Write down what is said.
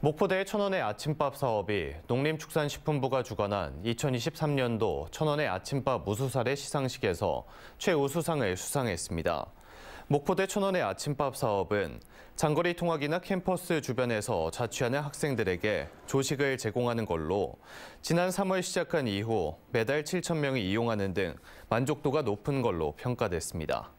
목포대 의 천원의 아침밥 사업이 농림축산식품부가 주관한 2023년도 천원의 아침밥 우수사례 시상식에서 최우수상을 수상했습니다. 목포대 천원의 아침밥 사업은 장거리 통학이나 캠퍼스 주변에서 자취하는 학생들에게 조식을 제공하는 걸로 지난 3월 시작한 이후 매달 7천 명이 이용하는 등 만족도가 높은 걸로 평가됐습니다.